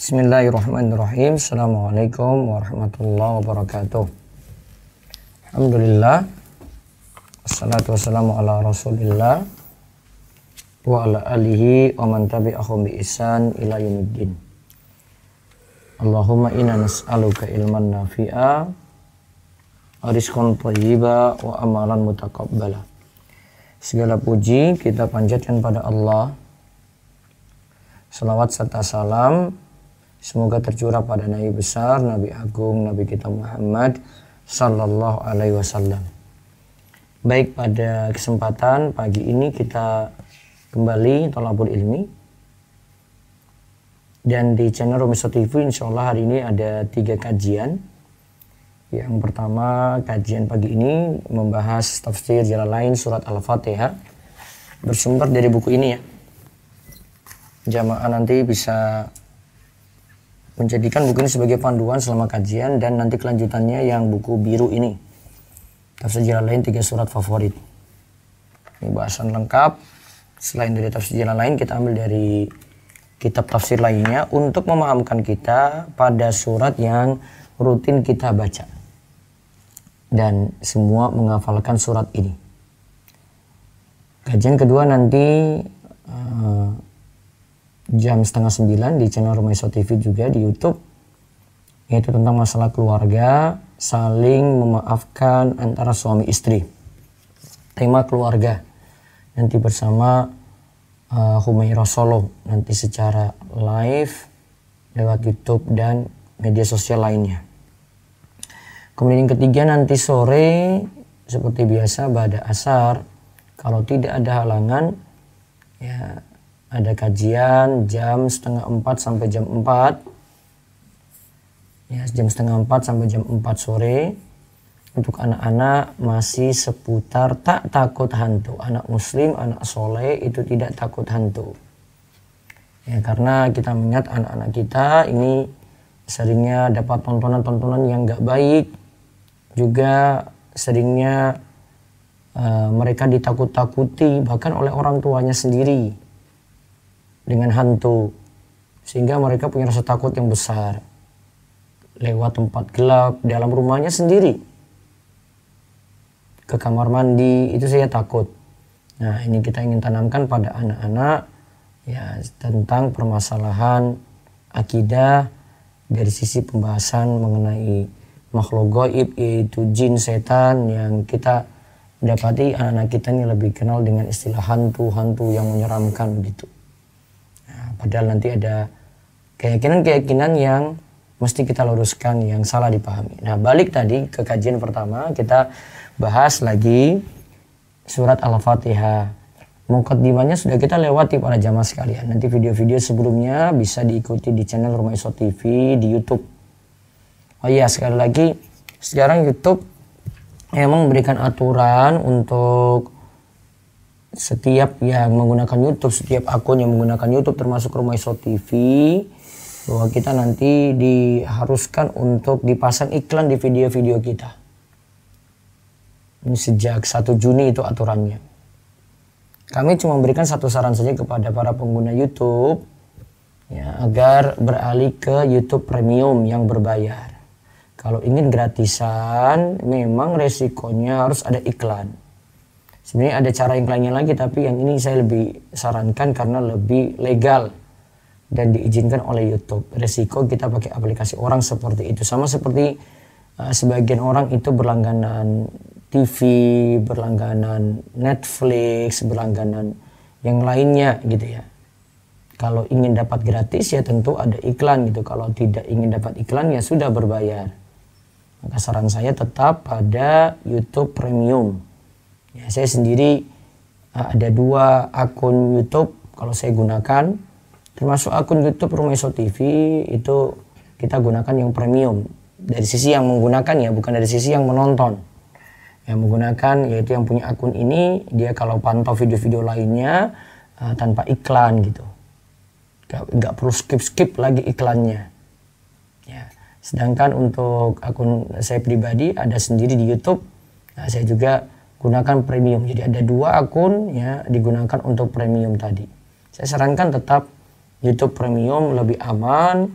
Bismillahirrahmanirrahim. Assalamualaikum warahmatullahi wabarakatuh. Alhamdulillah. Assalatu wassalamu ala rasulillah. Wa ala alihi wa man tabi'ahum bi isan ila yaumiddin. Allahumma inna nas'aluka ilman nafi'a rizqan tayyiba wa amalan mutakabbala. Segala puji kita panjatkan pada Allah. Salawat serta salam Semoga tercurah pada Nabi besar, Nabi agung, Nabi kita Muhammad sallallahu alaihi wasallam. Baik pada kesempatan pagi ini kita kembali tolabul ilmi dan di channel Romiso TV insya Allah hari ini ada tiga kajian yang pertama kajian pagi ini membahas tafsir jalan lain surat Al-Fatihah bersumber dari buku ini ya jamaah nanti bisa menjadikan buku ini sebagai panduan selama kajian dan nanti kelanjutannya yang buku biru ini. Tafsir jalan lain tiga surat favorit. Ini bahasan lengkap. Selain dari tafsir jalan lain kita ambil dari kitab tafsir lainnya untuk memahamkan kita pada surat yang rutin kita baca. Dan semua menghafalkan surat ini. Kajian kedua nanti jam setengah sembilan di channel Iso TV juga di YouTube yaitu tentang masalah keluarga saling memaafkan antara suami istri tema keluarga nanti bersama uh, eh, Humaira Solo nanti secara live lewat YouTube dan media sosial lainnya kemudian yang ketiga nanti sore seperti biasa pada asar kalau tidak ada halangan ya ada kajian jam setengah empat sampai jam empat ya jam setengah empat sampai jam empat sore untuk anak-anak masih seputar tak takut hantu anak muslim anak soleh itu tidak takut hantu ya karena kita mengingat anak-anak kita ini seringnya dapat tontonan-tontonan yang gak baik juga seringnya uh, mereka ditakut-takuti bahkan oleh orang tuanya sendiri dengan hantu sehingga mereka punya rasa takut yang besar lewat tempat gelap dalam rumahnya sendiri ke kamar mandi itu saya takut nah ini kita ingin tanamkan pada anak-anak ya tentang permasalahan akidah dari sisi pembahasan mengenai makhluk goib yaitu jin setan yang kita dapati anak-anak kita ini lebih kenal dengan istilah hantu-hantu yang menyeramkan gitu. Padahal nanti ada keyakinan-keyakinan yang mesti kita luruskan yang salah dipahami. Nah, balik tadi ke kajian pertama kita bahas lagi surat Al-Fatihah. Mukaddimahnya sudah kita lewati para jamaah sekalian. Nanti video-video sebelumnya bisa diikuti di channel Rumah Iso TV di YouTube. Oh iya, sekali lagi sekarang YouTube emang memberikan aturan untuk setiap yang menggunakan YouTube, setiap akun yang menggunakan YouTube termasuk Rumah Iso TV bahwa kita nanti diharuskan untuk dipasang iklan di video-video kita. Ini sejak 1 Juni itu aturannya. Kami cuma memberikan satu saran saja kepada para pengguna YouTube ya, agar beralih ke YouTube Premium yang berbayar. Kalau ingin gratisan, memang resikonya harus ada iklan sebenarnya ada cara yang lainnya lagi tapi yang ini saya lebih sarankan karena lebih legal dan diizinkan oleh YouTube resiko kita pakai aplikasi orang seperti itu sama seperti uh, sebagian orang itu berlangganan TV berlangganan Netflix berlangganan yang lainnya gitu ya kalau ingin dapat gratis ya tentu ada iklan gitu kalau tidak ingin dapat iklan ya sudah berbayar maka saran saya tetap pada YouTube Premium Ya, saya sendiri eh, ada dua akun YouTube kalau saya gunakan, termasuk akun YouTube Rumah Iso TV itu kita gunakan yang premium dari sisi yang menggunakan ya, bukan dari sisi yang menonton. Yang menggunakan yaitu yang punya akun ini dia kalau pantau video-video lainnya uh, tanpa iklan gitu, nggak, perlu skip-skip lagi iklannya. Ya. Sedangkan untuk akun saya pribadi ada sendiri di YouTube, nah, saya juga gunakan premium. Jadi ada dua akun ya digunakan untuk premium tadi. Saya sarankan tetap YouTube premium lebih aman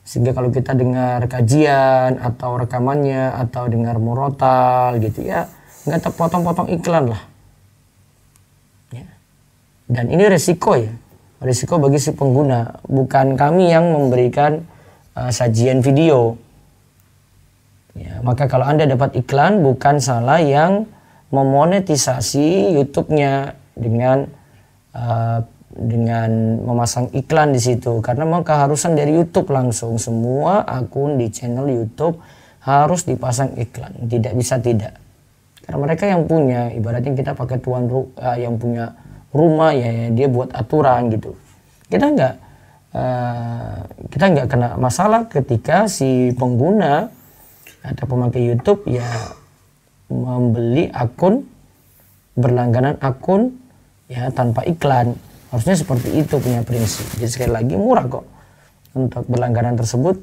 sehingga kalau kita dengar kajian atau rekamannya atau dengar murotal gitu ya nggak terpotong-potong iklan lah. Ya. Dan ini resiko ya, resiko bagi si pengguna, bukan kami yang memberikan uh, sajian video. Ya, maka kalau anda dapat iklan bukan salah yang memonetisasi YouTube-nya dengan uh, dengan memasang iklan di situ karena memang keharusan dari YouTube langsung semua akun di channel YouTube harus dipasang iklan tidak bisa tidak karena mereka yang punya ibaratnya kita pakai tuan ru, uh, yang punya rumah ya, dia buat aturan gitu kita nggak uh, kita nggak kena masalah ketika si pengguna atau pemakai YouTube ya membeli akun berlangganan akun ya tanpa iklan harusnya seperti itu punya prinsip jadi sekali lagi murah kok untuk berlangganan tersebut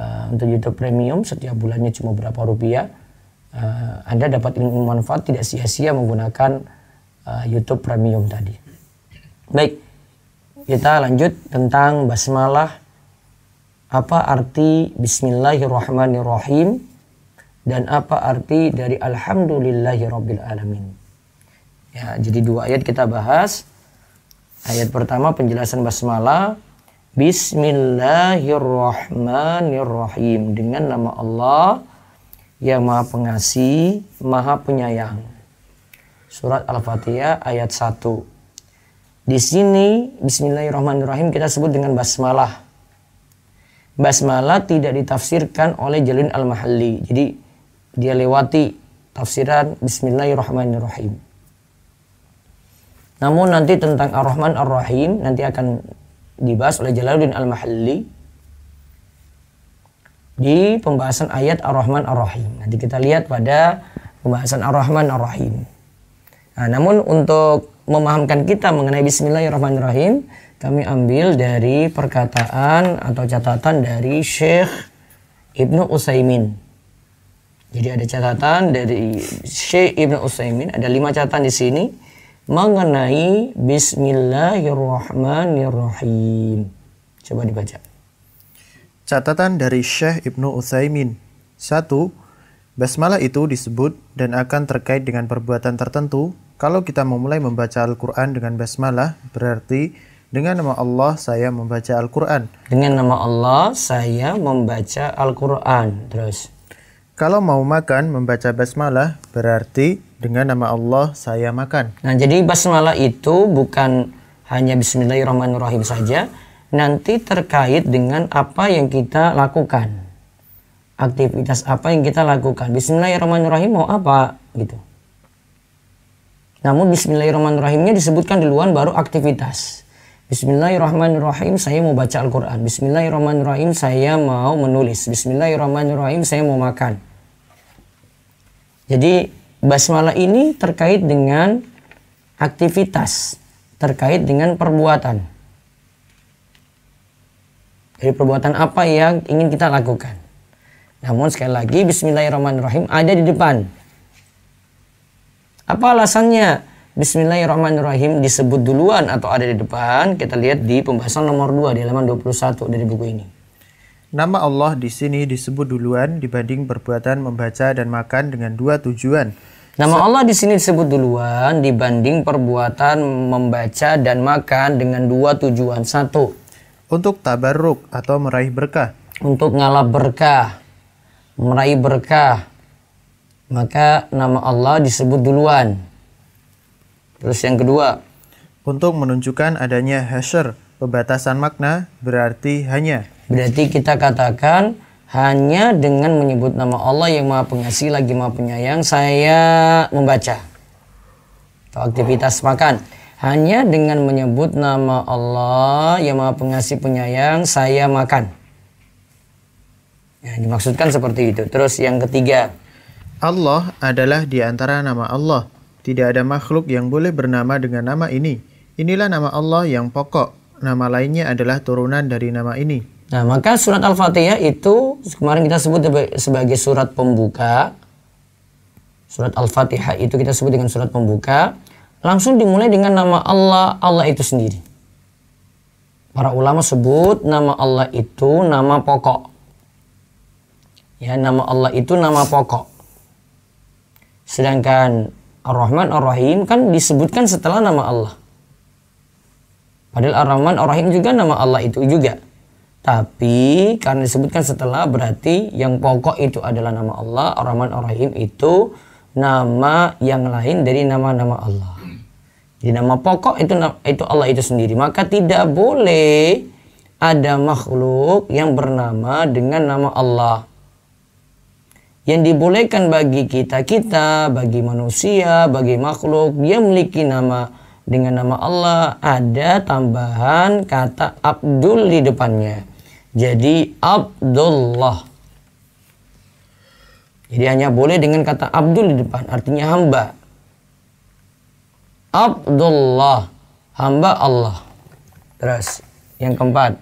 uh, untuk YouTube Premium setiap bulannya cuma berapa rupiah uh, Anda dapat ilmu manfaat tidak sia-sia menggunakan uh, YouTube Premium tadi baik kita lanjut tentang basmalah apa arti Bismillahirrahmanirrahim dan apa arti dari alhamdulillahi rabbil alamin. Ya, jadi dua ayat kita bahas. Ayat pertama penjelasan basmalah Bismillahirrahmanirrahim dengan nama Allah yang Maha Pengasih, Maha Penyayang. Surat Al-Fatihah ayat 1. Di sini bismillahirrahmanirrahim kita sebut dengan basmalah. Basmalah tidak ditafsirkan oleh Jalil Al-Mahalli. Jadi dia lewati tafsiran Bismillahirrahmanirrahim. Namun nanti tentang Ar-Rahman Ar-Rahim nanti akan dibahas oleh Jalaluddin Al-Mahalli di pembahasan ayat Ar-Rahman Ar-Rahim. Nanti kita lihat pada pembahasan Ar-Rahman Ar-Rahim. Nah, namun untuk memahamkan kita mengenai Bismillahirrahmanirrahim, kami ambil dari perkataan atau catatan dari Syekh Ibnu Utsaimin jadi ada catatan dari Syekh Ibn Utsaimin ada lima catatan di sini mengenai Bismillahirrahmanirrahim. Coba dibaca. Catatan dari Syekh Ibnu Utsaimin. satu, Basmalah itu disebut dan akan terkait dengan perbuatan tertentu. Kalau kita memulai membaca Al-Qur'an dengan basmalah, berarti dengan nama Allah saya membaca Al-Qur'an. Dengan nama Allah saya membaca Al-Qur'an. Terus kalau mau makan membaca basmalah berarti dengan nama Allah saya makan. Nah, jadi basmalah itu bukan hanya bismillahirrahmanirrahim saja, nanti terkait dengan apa yang kita lakukan. Aktivitas apa yang kita lakukan. Bismillahirrahmanirrahim mau apa gitu. Namun bismillahirrahmanirrahimnya disebutkan di luar baru aktivitas. Bismillahirrahmanirrahim saya mau baca Al-Quran. Bismillahirrahmanirrahim saya mau menulis. Bismillahirrahmanirrahim saya mau makan. Jadi basmalah ini terkait dengan aktivitas, terkait dengan perbuatan. Jadi perbuatan apa yang ingin kita lakukan. Namun sekali lagi bismillahirrahmanirrahim ada di depan. Apa alasannya? Bismillahirrahmanirrahim disebut duluan atau ada di depan, kita lihat di pembahasan nomor 2 di halaman 21 dari buku ini. Nama Allah di sini disebut duluan dibanding perbuatan membaca dan makan dengan dua tujuan. Nama Allah di sini disebut duluan dibanding perbuatan membaca dan makan dengan dua tujuan. Satu, untuk tabarruk atau meraih berkah. Untuk ngalap berkah, meraih berkah. Maka nama Allah disebut duluan. Terus yang kedua, untuk menunjukkan adanya hasyr Pembatasan makna berarti hanya. Berarti kita katakan hanya dengan menyebut nama Allah yang Maha Pengasih lagi Maha Penyayang saya membaca atau aktivitas makan. Hanya dengan menyebut nama Allah yang Maha Pengasih Penyayang saya makan. Ya, dimaksudkan seperti itu. Terus yang ketiga, Allah adalah di antara nama Allah. Tidak ada makhluk yang boleh bernama dengan nama ini. Inilah nama Allah yang pokok, nama lainnya adalah turunan dari nama ini. Nah, maka surat Al-Fatihah itu kemarin kita sebut sebagai surat pembuka. Surat Al-Fatihah itu kita sebut dengan surat pembuka. Langsung dimulai dengan nama Allah, Allah itu sendiri. Para ulama sebut nama Allah itu nama pokok. Ya, nama Allah itu nama pokok. Sedangkan Ar-Rahman Ar-Rahim kan disebutkan setelah nama Allah. Padahal Ar-Rahman, Ar-Rahim juga nama Allah itu juga. Tapi karena disebutkan setelah berarti yang pokok itu adalah nama Allah, Ar-Rahman, Ar-Rahim itu nama yang lain dari nama-nama Allah. Jadi nama pokok itu itu Allah itu sendiri. Maka tidak boleh ada makhluk yang bernama dengan nama Allah. Yang dibolehkan bagi kita, kita, bagi manusia, bagi makhluk, dia memiliki nama dengan nama Allah ada tambahan kata Abdul di depannya. Jadi Abdullah. Jadi hanya boleh dengan kata Abdul di depan, artinya hamba. Abdullah, hamba Allah. Terus yang keempat.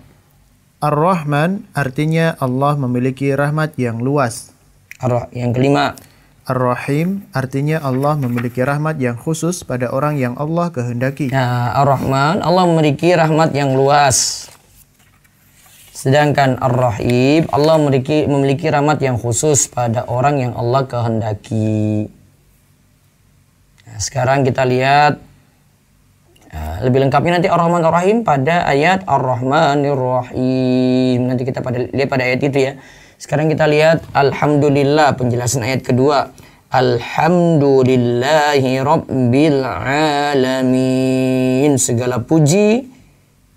Ar-Rahman artinya Allah memiliki rahmat yang luas. Ar yang kelima. Ar-Rahim artinya Allah memiliki rahmat yang khusus pada orang yang Allah kehendaki. Nah, Ar-Rahman Allah memiliki rahmat yang luas. Sedangkan Ar-Rahim Allah memiliki memiliki rahmat yang khusus pada orang yang Allah kehendaki. Nah, sekarang kita lihat nah, lebih lengkapnya nanti Ar-Rahman Ar-Rahim pada ayat Ar-Rahmanir rahman Rahim. Nanti kita pada lihat pada ayat itu ya. Sekarang kita lihat alhamdulillah penjelasan ayat kedua. Alhamdulillahi rabbil alamin. Segala puji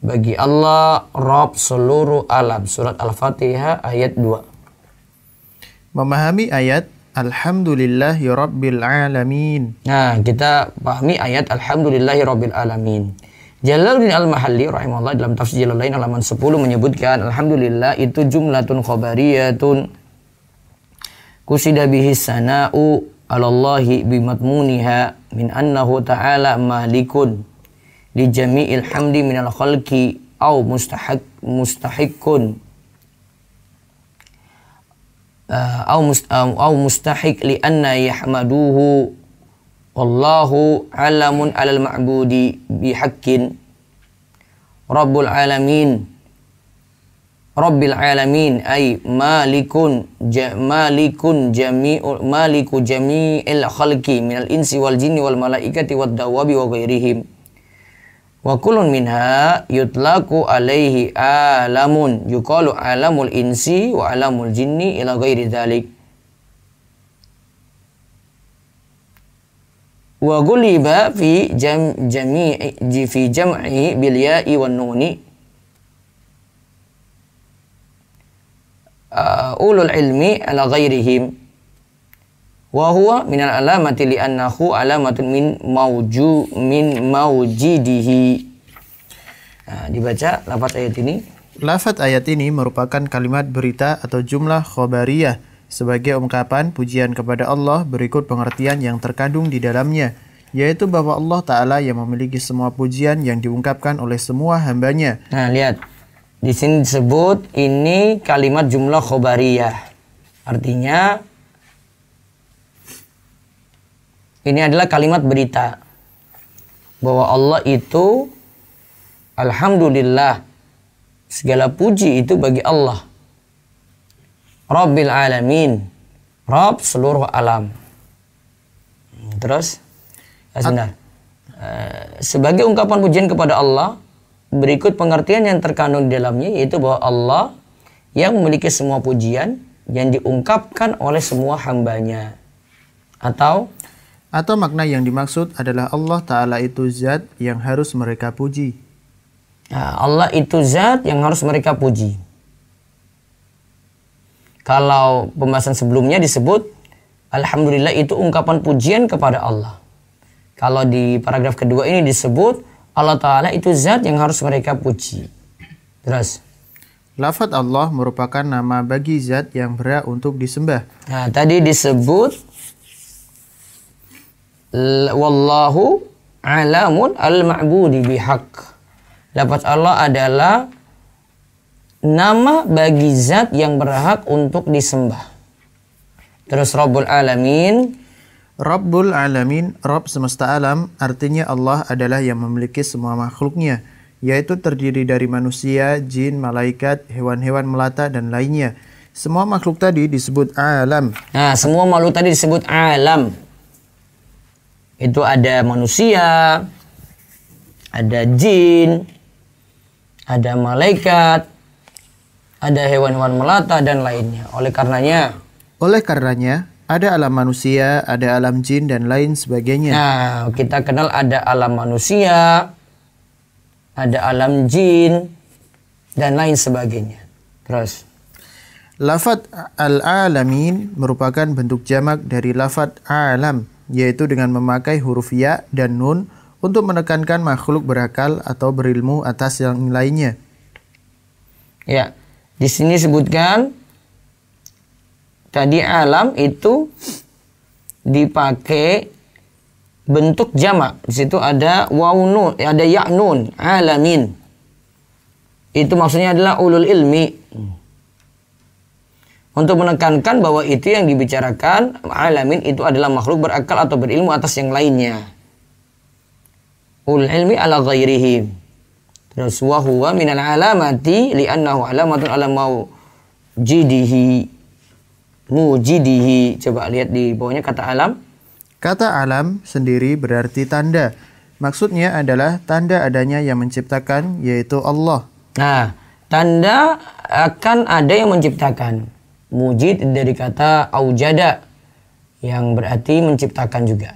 bagi Allah Rabb seluruh alam. Surat Al-Fatihah ayat 2. Memahami ayat Alhamdulillahi Rabbil Alamin. Nah, kita pahami ayat Alhamdulillahi Rabbil Alamin. Jalaluddin Al-Mahalli rahimahullah dalam tafsir lain halaman 10 menyebutkan alhamdulillah itu jumlatun khabariyatun kusida bihi sana'u alallahi bimatmuniha min annahu ta'ala malikun li jami'il hamdi minal khalqi au mustahak mustahikun uh, au, must, au mustahik li anna yahmaduhu والله علم على المعبود بحق رب العالمين رب العالمين أي مالك مالك جميع مالك جميع الخلق من الإنس والجن والملائكة والدواب وغيرهم وكل منها يطلق عليه عالم يقال عالم الإنس وعالم الجن إلى غير ذلك wa guliba fi jam jami'i fi jam'i bil ya'i wan nuni uh, ulul ilmi ala ghairihim wa huwa min al alamati li annahu alamatun min mauju min maujidihi nah, dibaca lafaz ayat ini lafaz ayat ini merupakan kalimat berita atau jumlah khobariyah sebagai ungkapan pujian kepada Allah, berikut pengertian yang terkandung di dalamnya, yaitu bahwa Allah Ta'ala yang memiliki semua pujian yang diungkapkan oleh semua hambanya. Nah, lihat. Di sini disebut ini kalimat jumlah khobariyah. Artinya, ini adalah kalimat berita. Bahwa Allah itu, Alhamdulillah, segala puji itu bagi Allah Rabbil Alamin. Rob seluruh alam. Terus, ya eh, Sebagai ungkapan pujian kepada Allah, berikut pengertian yang terkandung di dalamnya yaitu bahwa Allah yang memiliki semua pujian yang diungkapkan oleh semua hambanya. Atau atau makna yang dimaksud adalah Allah Ta'ala itu zat yang harus mereka puji. Ya, Allah itu zat yang harus mereka puji. Kalau pembahasan sebelumnya disebut alhamdulillah itu ungkapan pujian kepada Allah. Kalau di paragraf kedua ini disebut Allah taala itu zat yang harus mereka puji. Terus Lafat Allah merupakan nama bagi zat yang berhak untuk disembah. Nah, tadi disebut wallahu alamun al-ma'budi bihaq. Lafaz Allah adalah nama bagi zat yang berhak untuk disembah. Terus Rabbul Alamin. Rabbul Alamin, Rabb semesta alam, artinya Allah adalah yang memiliki semua makhluknya, yaitu terdiri dari manusia, jin, malaikat, hewan-hewan melata, dan lainnya. Semua makhluk tadi disebut alam. Nah, semua makhluk tadi disebut alam. Itu ada manusia, ada jin, ada malaikat, ada hewan-hewan melata dan lainnya. Oleh karenanya, oleh karenanya ada alam manusia, ada alam jin dan lain sebagainya. Nah, kita kenal ada alam manusia, ada alam jin dan lain sebagainya. Terus Lafat al-alamin merupakan bentuk jamak dari lafat alam, yaitu dengan memakai huruf ya dan nun untuk menekankan makhluk berakal atau berilmu atas yang lainnya. Ya, di sini sebutkan tadi alam itu dipakai bentuk jamak. Di situ ada waunun, ada ya'nun, alamin. Itu maksudnya adalah ulul ilmi. Untuk menekankan bahwa itu yang dibicarakan alamin itu adalah makhluk berakal atau berilmu atas yang lainnya. Ulul ilmi ala ghairihim. Terus wa huwa minal alamati li'annahu alamatun ala mau mujidihi. Coba lihat di bawahnya kata alam. Kata alam sendiri berarti tanda. Maksudnya adalah tanda adanya yang menciptakan yaitu Allah. Nah, tanda akan ada yang menciptakan. Mujid dari kata aujada yang berarti menciptakan juga.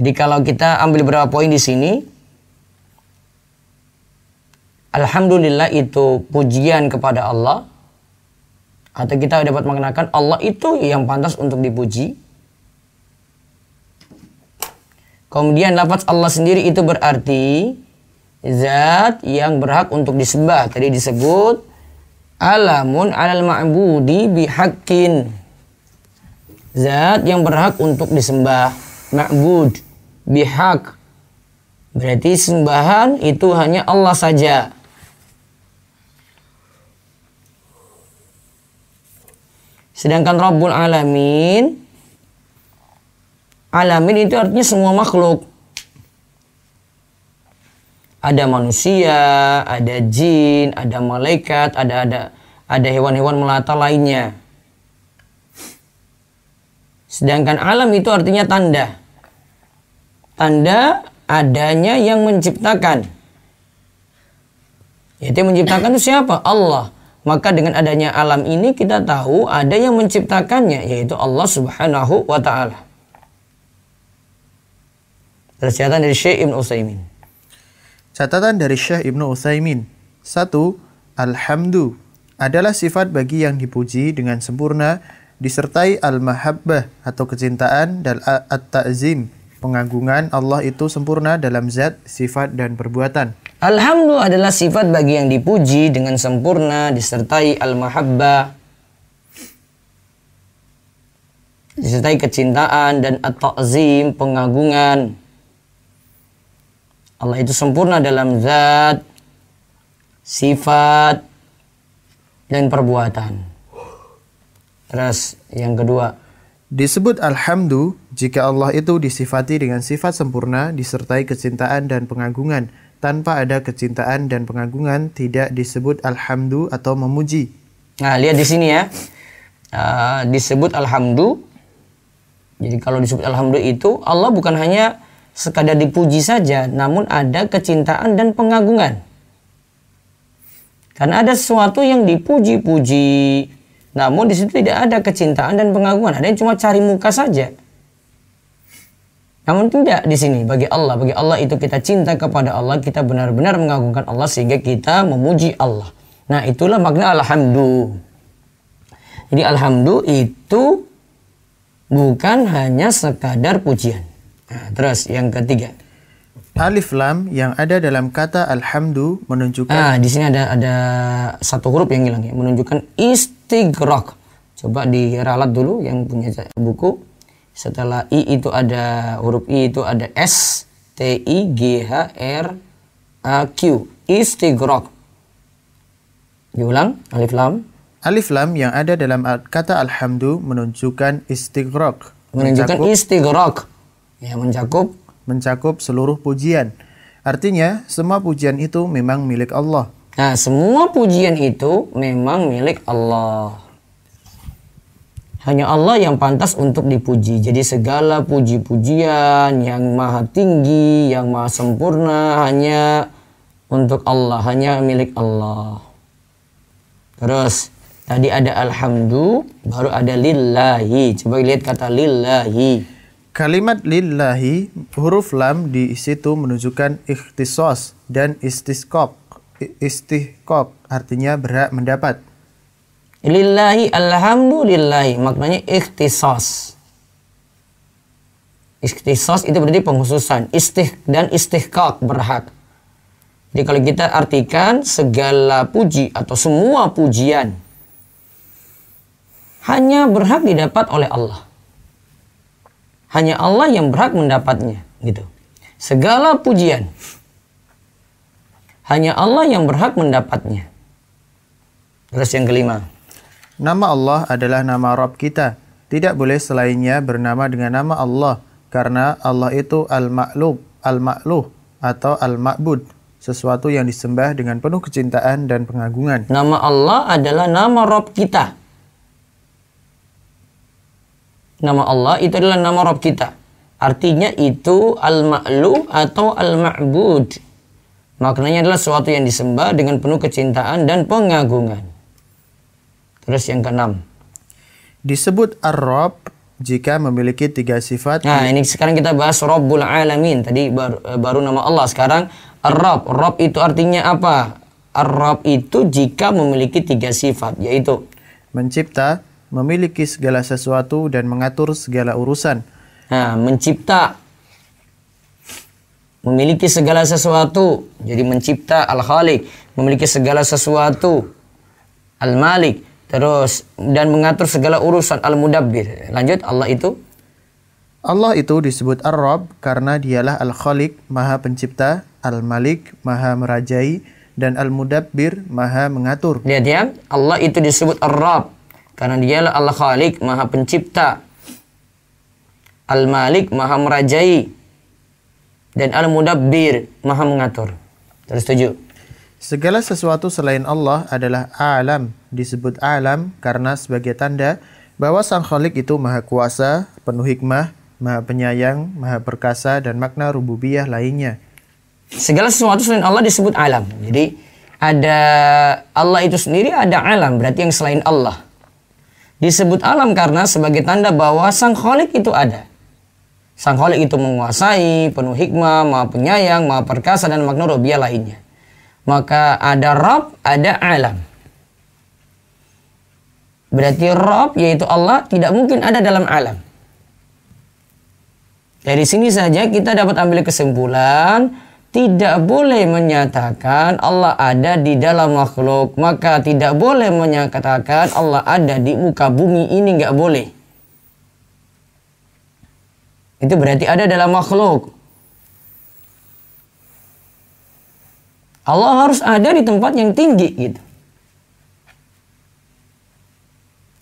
Jadi kalau kita ambil beberapa poin di sini, Alhamdulillah itu pujian kepada Allah atau kita dapat mengenakan Allah itu yang pantas untuk dipuji. Kemudian lafaz Allah sendiri itu berarti zat yang berhak untuk disembah. Tadi disebut alamun alal ma'budi bihaqqin. Zat yang berhak untuk disembah. Ma'bud bihak. Berarti sembahan itu hanya Allah saja. Sedangkan Rabbul Alamin Alamin itu artinya semua makhluk. Ada manusia, ada jin, ada malaikat, ada ada ada hewan-hewan melata lainnya. Sedangkan alam itu artinya tanda. Tanda adanya yang menciptakan. Yaitu yang menciptakan itu siapa? Allah. Maka dengan adanya alam ini kita tahu ada yang menciptakannya yaitu Allah Subhanahu wa taala. Catatan dari Syekh Ibnu Utsaimin. Catatan dari Syekh Ibnu Utsaimin. satu Alhamdu adalah sifat bagi yang dipuji dengan sempurna disertai al-mahabbah atau kecintaan dan at-ta'zim pengagungan Allah itu sempurna dalam zat, sifat dan perbuatan. Alhamdulillah adalah sifat bagi yang dipuji dengan sempurna disertai al-mahabbah disertai kecintaan dan at-ta'zim pengagungan Allah itu sempurna dalam zat sifat dan perbuatan terus yang kedua Disebut alhamdu jika Allah itu disifati dengan sifat sempurna disertai kecintaan dan pengagungan tanpa ada kecintaan dan pengagungan tidak disebut alhamdu atau memuji. Nah, lihat di sini ya. Uh, disebut alhamdu. Jadi kalau disebut alhamdu itu Allah bukan hanya sekadar dipuji saja, namun ada kecintaan dan pengagungan. Karena ada sesuatu yang dipuji-puji, namun di situ tidak ada kecintaan dan pengagungan. Ada yang cuma cari muka saja. Namun tidak di sini bagi Allah, bagi Allah itu kita cinta kepada Allah, kita benar-benar mengagungkan Allah sehingga kita memuji Allah. Nah, itulah makna alhamdu. Jadi alhamdu itu bukan hanya sekadar pujian. Nah, terus yang ketiga. Alif lam yang ada dalam kata alhamdu menunjukkan Ah, di sini ada ada satu huruf yang hilang ya, menunjukkan istigrok. Coba diralat dulu yang punya buku setelah i itu ada huruf i itu ada s t i g h r a q istigrok diulang alif lam alif lam yang ada dalam kata alhamdu menunjukkan istigrok menunjukkan mencakup, istigrok ya mencakup mencakup seluruh pujian artinya semua pujian itu memang milik Allah nah semua pujian itu memang milik Allah hanya Allah yang pantas untuk dipuji. Jadi segala puji-pujian yang maha tinggi, yang maha sempurna hanya untuk Allah, hanya milik Allah. Terus tadi ada alhamdu, baru ada lillahi. Coba lihat kata lillahi. Kalimat lillahi huruf lam di situ menunjukkan ikhtisos dan istisqaq. Istihqaq artinya berhak mendapat. Lillahi alhamdulillahi maknanya ikhtisas. Ikhtisas itu berarti penghususan, istih dan istihqaq berhak. Jadi kalau kita artikan segala puji atau semua pujian hanya berhak didapat oleh Allah. Hanya Allah yang berhak mendapatnya, gitu. Segala pujian hanya Allah yang berhak mendapatnya. Terus yang kelima, Nama Allah adalah nama Rabb kita. Tidak boleh selainnya bernama dengan nama Allah karena Allah itu al-ma'lub, al-ma'luh atau al-ma'bud, sesuatu yang disembah dengan penuh kecintaan dan pengagungan. Nama Allah adalah nama Rabb kita. Nama Allah itu adalah nama Rabb kita. Artinya itu al maluh atau al-ma'bud. Maknanya adalah sesuatu yang disembah dengan penuh kecintaan dan pengagungan. Terus yang keenam. Disebut Ar-Rob jika memiliki tiga sifat. Nah, ini sekarang kita bahas Rabbul Alamin. Tadi baru, eh, baru nama Allah. Sekarang Ar-Rob. Rob itu artinya apa? Ar-Rob itu jika memiliki tiga sifat, yaitu. Mencipta, memiliki segala sesuatu, dan mengatur segala urusan. Nah, mencipta memiliki segala sesuatu. Jadi mencipta al khalik memiliki segala sesuatu. Al-Malik, Terus dan mengatur segala urusan Al-Mudabbir. Lanjut Allah itu Allah itu disebut Ar-Rabb karena dialah Al-Khaliq, Maha Pencipta, Al-Malik, Maha Merajai, dan Al-Mudabbir, Maha Mengatur. Lihat ya, Allah itu disebut Ar-Rabb karena dialah Al-Khaliq, Maha Pencipta, Al-Malik, Maha Merajai, dan Al-Mudabbir, Maha Mengatur. Terus tujuh. Segala sesuatu selain Allah adalah alam. Disebut alam karena sebagai tanda bahwa Sang Khalik itu maha kuasa, penuh hikmah, maha penyayang, maha perkasa, dan makna rububiyah lainnya. Segala sesuatu selain Allah disebut alam. Jadi ada Allah itu sendiri ada alam, berarti yang selain Allah. Disebut alam karena sebagai tanda bahwa Sang Khalik itu ada. Sang Khalik itu menguasai, penuh hikmah, maha penyayang, maha perkasa, dan makna rububiyah lainnya. Maka ada Rob, ada alam. Berarti Rob yaitu Allah tidak mungkin ada dalam alam. Dari sini saja kita dapat ambil kesimpulan tidak boleh menyatakan Allah ada di dalam makhluk maka tidak boleh menyatakan Allah ada di muka bumi ini nggak boleh itu berarti ada dalam makhluk Allah harus ada di tempat yang tinggi gitu.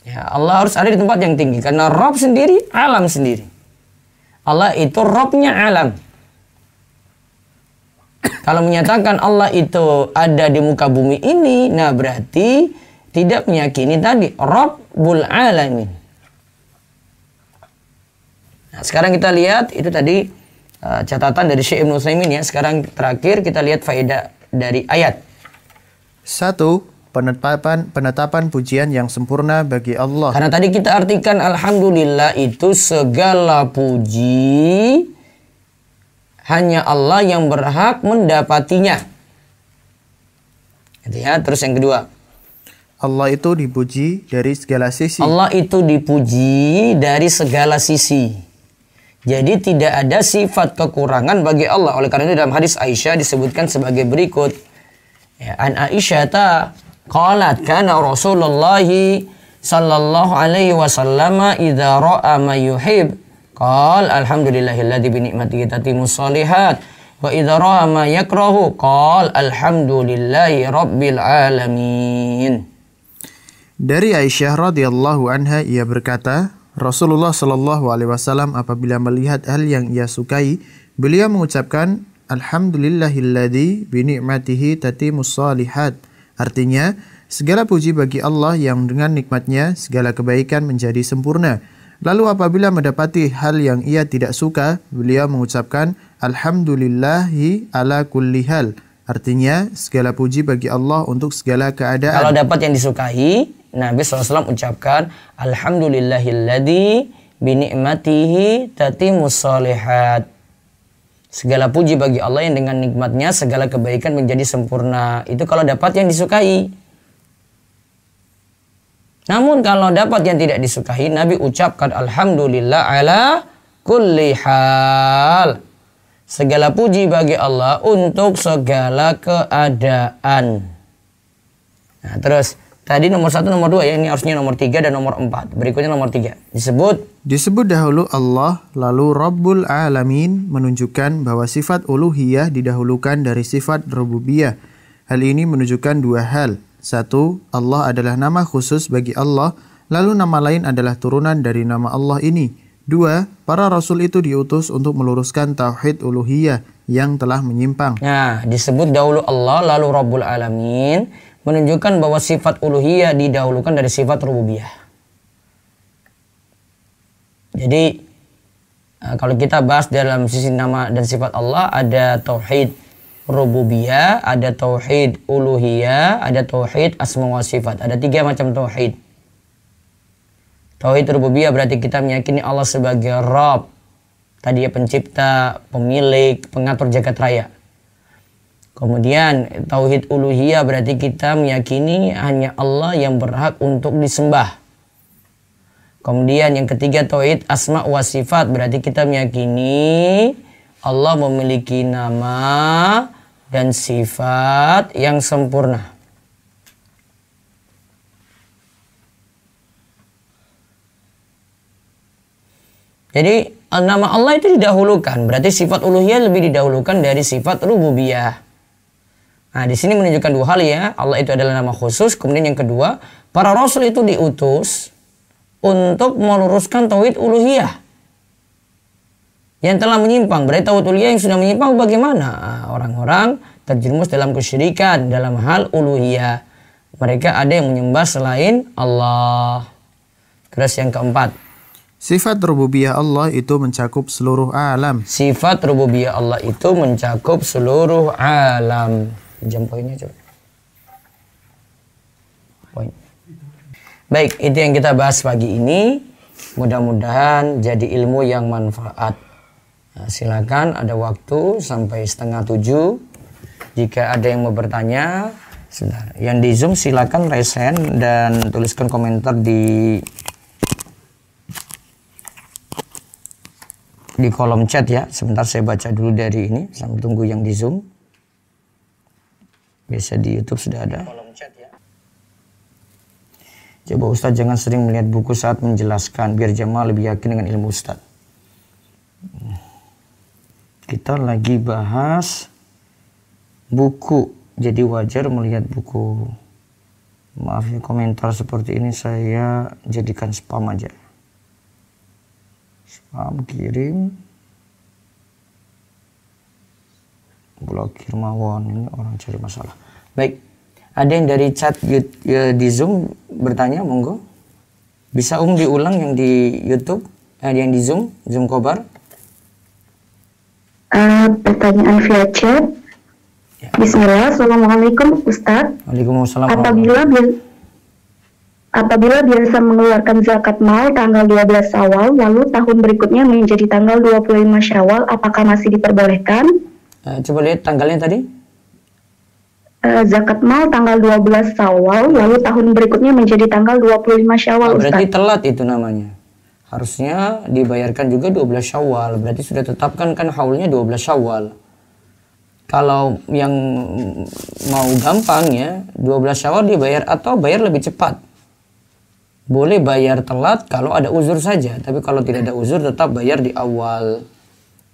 Ya, Allah harus ada di tempat yang tinggi karena Rob sendiri alam sendiri. Allah itu Robnya alam. Kalau menyatakan Allah itu ada di muka bumi ini, nah berarti tidak meyakini tadi Robul alamin. Nah, sekarang kita lihat itu tadi uh, catatan dari Syekh Ibnu Utsaimin ya. Sekarang terakhir kita lihat faedah dari ayat. satu Penetapan penetapan pujian yang sempurna bagi Allah. Karena tadi kita artikan alhamdulillah itu segala puji hanya Allah yang berhak mendapatinya. Gitu ya, terus yang kedua. Allah itu dipuji dari segala sisi. Allah itu dipuji dari segala sisi. Jadi tidak ada sifat kekurangan bagi Allah. Oleh karena itu dalam hadis Aisyah disebutkan sebagai berikut. Ya, An Aisyah ta qalat kana Rasulullah sallallahu alaihi wasallam idza ra'a ma yuhib qal alhamdulillahilladzi bi ni'matihi tatimu shalihat wa idza ra'a ma yakrahu qal alhamdulillahi rabbil alamin. Dari Aisyah radhiyallahu anha ia berkata, Rasulullah Shallallahu Alaihi Wasallam apabila melihat hal yang ia sukai, beliau mengucapkan Alhamdulillahilladzi binikmatihi tati lihat Artinya, segala puji bagi Allah yang dengan nikmatnya segala kebaikan menjadi sempurna. Lalu apabila mendapati hal yang ia tidak suka, beliau mengucapkan Alhamdulillahi ala kulli hal. Artinya, segala puji bagi Allah untuk segala keadaan. Kalau dapat yang disukai, Nabi SAW ucapkan Alhamdulillahilladzi binikmatihi tatimu salihat Segala puji bagi Allah yang dengan nikmatnya segala kebaikan menjadi sempurna. Itu kalau dapat yang disukai. Namun kalau dapat yang tidak disukai, Nabi ucapkan Alhamdulillah ala kulli hal. Segala puji bagi Allah untuk segala keadaan. Nah, terus Tadi nomor satu, nomor dua ya. Ini harusnya nomor tiga dan nomor empat. Berikutnya nomor tiga. Disebut. Disebut dahulu Allah, lalu Rabbul Alamin menunjukkan bahwa sifat uluhiyah didahulukan dari sifat rububiyah. Hal ini menunjukkan dua hal. Satu, Allah adalah nama khusus bagi Allah, lalu nama lain adalah turunan dari nama Allah ini. Dua, para rasul itu diutus untuk meluruskan tauhid uluhiyah yang telah menyimpang. Nah, disebut dahulu Allah, lalu Rabbul Alamin menunjukkan bahwa sifat uluhiyah didahulukan dari sifat rububiyah. Jadi eh, kalau kita bahas dalam sisi nama dan sifat Allah ada tauhid rububiyah, ada tauhid uluhiyah, ada tauhid asma wa sifat. Ada tiga macam tauhid. Tauhid rububiyah berarti kita meyakini Allah sebagai Rabb. Tadi ya pencipta, pemilik, pengatur jagat raya. Kemudian tauhid uluhiyah berarti kita meyakini hanya Allah yang berhak untuk disembah. Kemudian yang ketiga tauhid asma wa sifat berarti kita meyakini Allah memiliki nama dan sifat yang sempurna. Jadi nama Allah itu didahulukan, berarti sifat uluhiyah lebih didahulukan dari sifat rububiyah. Nah, di sini menunjukkan dua hal ya. Allah itu adalah nama khusus. Kemudian yang kedua, para rasul itu diutus untuk meluruskan tauhid uluhiyah. Yang telah menyimpang, berarti tauhid uluhiyah yang sudah menyimpang bagaimana? Ah, orang-orang terjerumus dalam kesyirikan dalam hal uluhiyah. Mereka ada yang menyembah selain Allah. Terus yang keempat, Sifat rububiyah Allah itu mencakup seluruh alam. Sifat rububiyah Allah itu mencakup seluruh alam. Pinjam poinnya coba. Poin. Baik, itu yang kita bahas pagi ini. Mudah-mudahan jadi ilmu yang manfaat. Nah, silakan ada waktu sampai setengah tujuh. Jika ada yang mau bertanya, sebentar. Yang di Zoom silakan raise dan tuliskan komentar di di kolom chat ya. Sebentar saya baca dulu dari ini. Sambil tunggu yang di Zoom. Biasa di YouTube sudah ada. Ya. Coba Ustadz jangan sering melihat buku saat menjelaskan biar jemaah lebih yakin dengan ilmu Ustadz. Kita lagi bahas buku. Jadi wajar melihat buku. Maaf ya komentar seperti ini saya jadikan spam aja. Spam kirim. Pulau mawon ini orang cari masalah. Baik, ada yang dari chat di Zoom bertanya, monggo. Bisa um diulang yang di YouTube, eh, yang di Zoom, Zoom Kobar? Uh, pertanyaan via chat. Ya. Bismillah, Assalamualaikum Ustaz. Waalaikumsalam. Apabila Apabila biasa mengeluarkan zakat mal tanggal 12 Syawal, lalu tahun berikutnya menjadi tanggal 25 Syawal, apakah masih diperbolehkan? Eh, coba lihat tanggalnya tadi. Eh, zakat mal tanggal 12 Syawal, lalu tahun berikutnya menjadi tanggal 25 Syawal. Oh, berarti Ustaz. telat itu namanya. Harusnya dibayarkan juga 12 Syawal. Berarti sudah tetapkan kan haulnya 12 Syawal. Kalau yang mau gampang ya, 12 Syawal dibayar atau bayar lebih cepat. Boleh bayar telat kalau ada uzur saja, tapi kalau tidak ada uzur tetap bayar di awal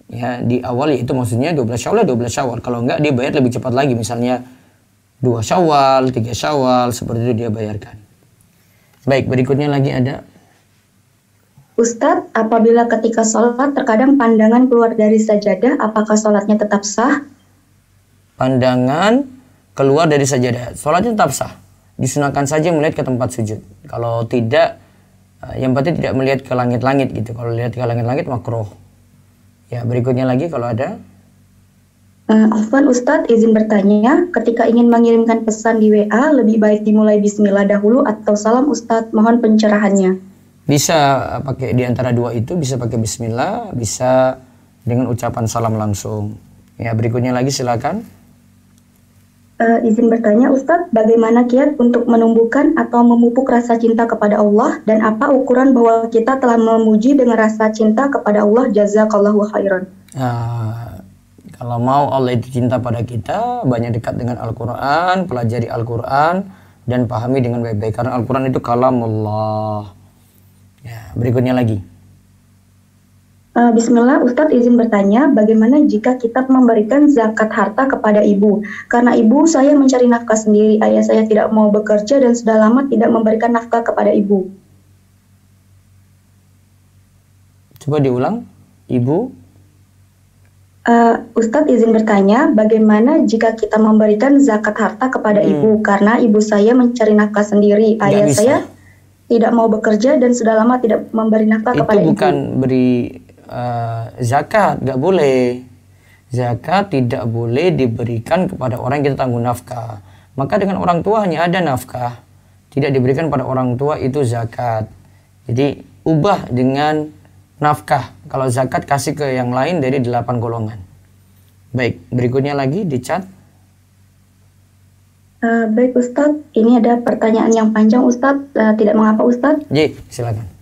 ya di awal itu maksudnya 12 Syawal 12 Syawal kalau enggak dia bayar lebih cepat lagi misalnya dua Syawal tiga Syawal seperti itu dia bayarkan baik berikutnya lagi ada Ustadz, apabila ketika sholat terkadang pandangan keluar dari sajadah, apakah sholatnya tetap sah? Pandangan keluar dari sajadah, sholatnya tetap sah. Disunahkan saja melihat ke tempat sujud. Kalau tidak, eh, yang penting tidak melihat ke langit-langit gitu. Kalau lihat ke langit-langit makruh. Ya, berikutnya lagi kalau ada. Uh, Afwan Ustadz izin bertanya, ketika ingin mengirimkan pesan di WA, lebih baik dimulai bismillah dahulu atau salam Ustadz, mohon pencerahannya. Bisa eh, pakai di antara dua itu, bisa pakai bismillah, bisa dengan ucapan salam langsung. Ya, berikutnya lagi silakan uh, izin bertanya Ustadz, bagaimana kiat untuk menumbuhkan atau memupuk rasa cinta kepada Allah dan apa ukuran bahwa kita telah memuji dengan rasa cinta kepada Allah jazakallahu khairan. Ah, kalau mau Allah itu cinta pada kita, banyak dekat dengan Al-Qur'an, pelajari Al-Qur'an dan pahami dengan baik-baik karena Al-Qur'an itu kalamullah. Ya, berikutnya lagi. Uh, Bismillah, Ustadz izin bertanya, bagaimana jika kita memberikan zakat harta kepada ibu? Karena ibu saya mencari nafkah sendiri, ayah saya tidak mau bekerja dan sudah lama tidak memberikan nafkah kepada ibu. Coba diulang, ibu. Uh, Ustadz izin bertanya, bagaimana jika kita memberikan zakat harta kepada hmm. ibu? Karena ibu saya mencari nafkah sendiri, ayah saya tidak mau bekerja dan sudah lama tidak memberi nafkah kepada ibu. Itu bukan beri Eh, zakat nggak boleh zakat tidak boleh diberikan kepada orang yang kita tanggung nafkah maka dengan orang tua hanya ada nafkah tidak diberikan pada orang tua itu zakat jadi ubah dengan nafkah kalau zakat kasih ke yang lain dari delapan golongan baik berikutnya lagi di chat uh, baik Ustadz, ini ada pertanyaan yang panjang Ustadz, uh, tidak mengapa Ustadz. Ji, silakan.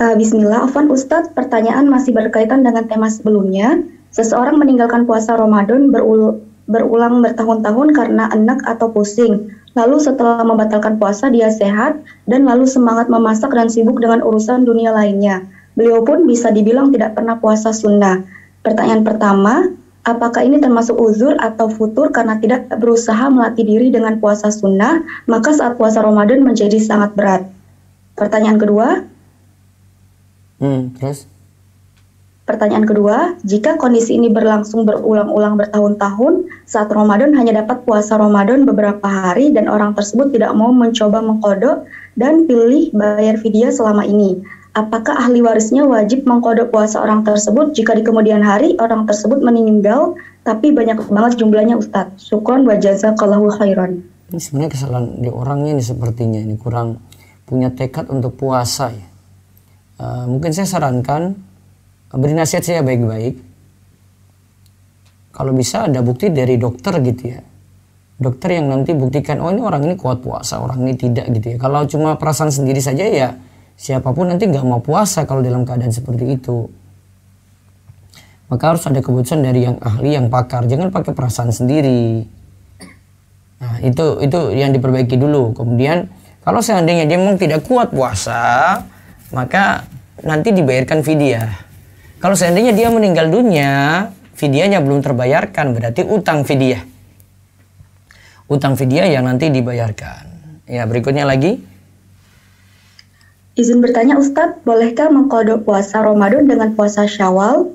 Uh, Bismillah, Afwan Ustadz, pertanyaan masih berkaitan dengan tema sebelumnya. Seseorang meninggalkan puasa Ramadan berul berulang bertahun-tahun karena enak atau pusing. Lalu setelah membatalkan puasa, dia sehat dan lalu semangat memasak dan sibuk dengan urusan dunia lainnya. Beliau pun bisa dibilang tidak pernah puasa sunnah. Pertanyaan pertama, apakah ini termasuk uzur atau futur karena tidak berusaha melatih diri dengan puasa sunnah, maka saat puasa Ramadan menjadi sangat berat. Pertanyaan kedua, Hmm, terus? Pertanyaan kedua, jika kondisi ini berlangsung berulang-ulang bertahun-tahun, saat Ramadan hanya dapat puasa Ramadan beberapa hari dan orang tersebut tidak mau mencoba mengkodok dan pilih bayar vidya selama ini. Apakah ahli warisnya wajib mengkodok puasa orang tersebut jika di kemudian hari orang tersebut meninggal tapi banyak banget jumlahnya Ustadz? Syukron wa jazakallahu khairan. Ini sebenarnya kesalahan di orangnya ini sepertinya ini kurang punya tekad untuk puasa ya Eh, mungkin saya sarankan eh, beri nasihat saya baik-baik kalau bisa ada bukti dari dokter gitu ya dokter yang nanti buktikan oh ini orang ini kuat puasa orang ini tidak gitu ya kalau cuma perasaan sendiri saja ya siapapun nanti nggak mau puasa kalau dalam keadaan seperti itu maka harus ada keputusan dari yang ahli yang pakar jangan pakai perasaan sendiri nah itu itu yang diperbaiki dulu kemudian kalau seandainya dia memang tidak kuat puasa maka nanti dibayarkan vidya. Kalau seandainya dia meninggal dunia, vidyanya belum terbayarkan, berarti utang vidya. Utang vidya yang nanti dibayarkan. Ya, berikutnya lagi. Izin bertanya Ustadz, bolehkah mengkodok puasa Ramadan dengan puasa Syawal?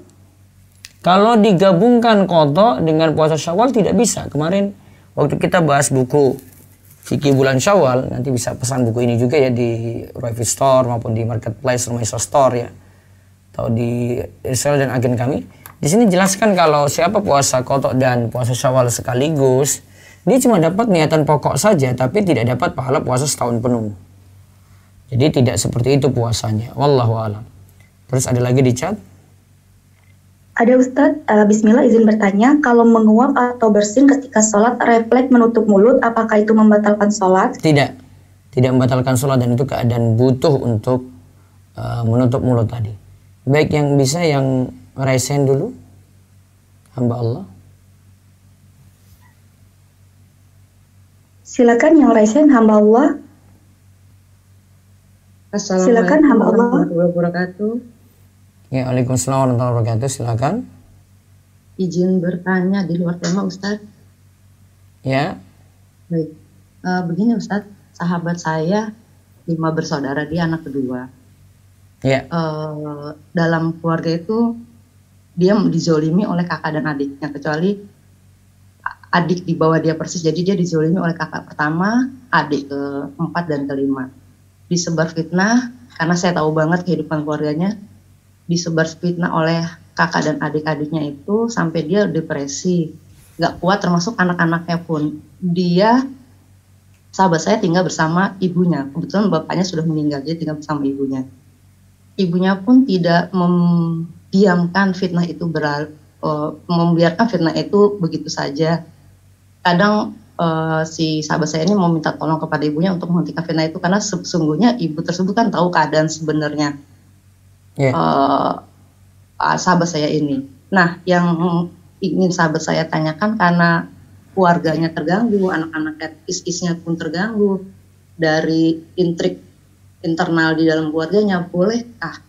Kalau digabungkan kodok dengan puasa Syawal tidak bisa. Kemarin waktu kita bahas buku Fikih bulan Syawal nanti bisa pesan buku ini juga ya di Royfield Store maupun di marketplace Isra Store ya atau di Israel dan agen kami. Di sini jelaskan kalau siapa puasa kotok dan puasa Syawal sekaligus, dia cuma dapat niatan pokok saja tapi tidak dapat pahala puasa setahun penuh. Jadi tidak seperti itu puasanya. Wallahu alam. Terus ada lagi di chat. Ada Ustadz, uh, eh, Bismillah izin bertanya, kalau menguap atau bersin ketika sholat, refleks menutup mulut, apakah itu membatalkan sholat? Tidak, tidak membatalkan sholat dan itu keadaan butuh untuk uh, menutup mulut tadi. Baik yang bisa yang raisen dulu, hamba Allah. Silakan yang raisen hamba Allah. Assalamualaikum Silakan hamba Allah. warahmatullahi wabarakatuh. Ya, Waalaikumsalam warahmatullahi wabarakatuh. Silakan. Izin bertanya di luar tema, Ustaz. Ya. Baik. E, begini, Ustaz, sahabat saya lima bersaudara dia anak kedua. Ya. E, dalam keluarga itu dia dizolimi oleh kakak dan adiknya kecuali adik di bawah dia persis jadi dia dizolimi oleh kakak pertama adik keempat dan kelima disebar fitnah karena saya tahu banget kehidupan keluarganya disebar fitnah oleh kakak dan adik-adiknya itu sampai dia depresi nggak kuat termasuk anak-anaknya pun dia sahabat saya tinggal bersama ibunya kebetulan bapaknya sudah meninggal dia tinggal bersama ibunya ibunya pun tidak membiarkan fitnah itu beral uh, membiarkan fitnah itu begitu saja kadang uh, si sahabat saya ini mau minta tolong kepada ibunya untuk menghentikan fitnah itu karena sesungguhnya ibu tersebut kan tahu keadaan sebenarnya yeah. Iya. Eh, uh, sahabat saya ini. Nah, yang ingin sahabat saya tanyakan karena keluarganya terganggu, anak anak is-isnya pun terganggu dari intrik internal di dalam keluarganya, bolehkah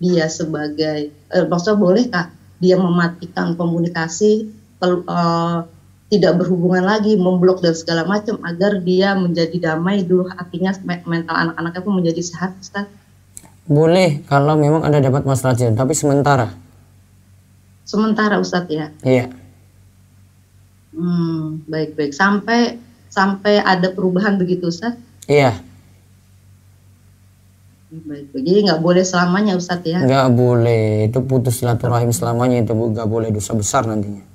dia sebagai, eh, maksudnya bolehkah dia mematikan komunikasi, pel, uh, tidak berhubungan lagi, memblok dan segala macam agar dia menjadi damai dulu hatinya, mental anak-anaknya pun menjadi sehat, Ustaz? Boleh kalau memang ada dapat masalah jin, tapi sementara. Sementara Ustadz ya? Iya. Hmm, baik-baik. Sampai sampai ada perubahan begitu Ustadz? Iya. Baik, jadi nggak boleh selamanya Ustadz ya? Nggak boleh, itu putus silaturahim selamanya itu nggak boleh dosa besar nantinya.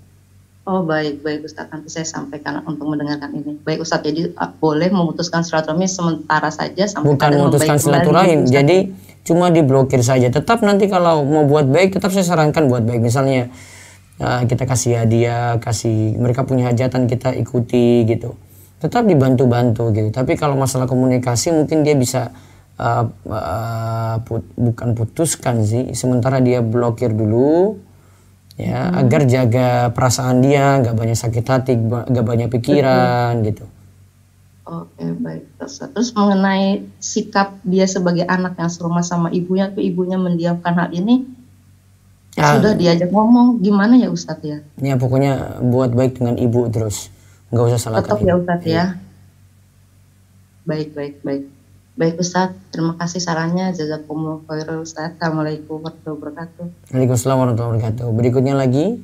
Oh baik, baik Ustadz, nanti saya sampaikan untuk mendengarkan ini. Baik Ustadz, jadi uh, boleh memutuskan silaturahmi sementara saja sampai Bukan memutuskan silaturahmi, jadi cuma diblokir saja. Tetap nanti kalau mau buat baik, tetap saya sarankan buat baik. Misalnya uh, kita kasih hadiah, kasih mereka punya hajatan kita ikuti gitu. Tetap dibantu-bantu gitu. Tapi kalau masalah komunikasi mungkin dia bisa uh, uh, put, bukan putuskan sih, sementara dia blokir dulu ya hmm. agar jaga perasaan dia nggak banyak sakit hati nggak banyak pikiran Betul. Hmm. gitu oke baik terus, mengenai sikap dia sebagai anak yang serumah sama ibunya tuh ibunya mendiamkan hal ini ya, ah. sudah diajak ngomong gimana ya Ustadz ya ya pokoknya buat baik dengan ibu terus nggak usah salah. tetap ya Ustadz ya. ya baik baik baik Baik Ustaz, terima kasih sarannya. Jazakumullah khairan Ustaz. Assalamualaikum warahmatullahi wabarakatuh. Waalaikumsalam warahmatullahi wabarakatuh. Berikutnya lagi.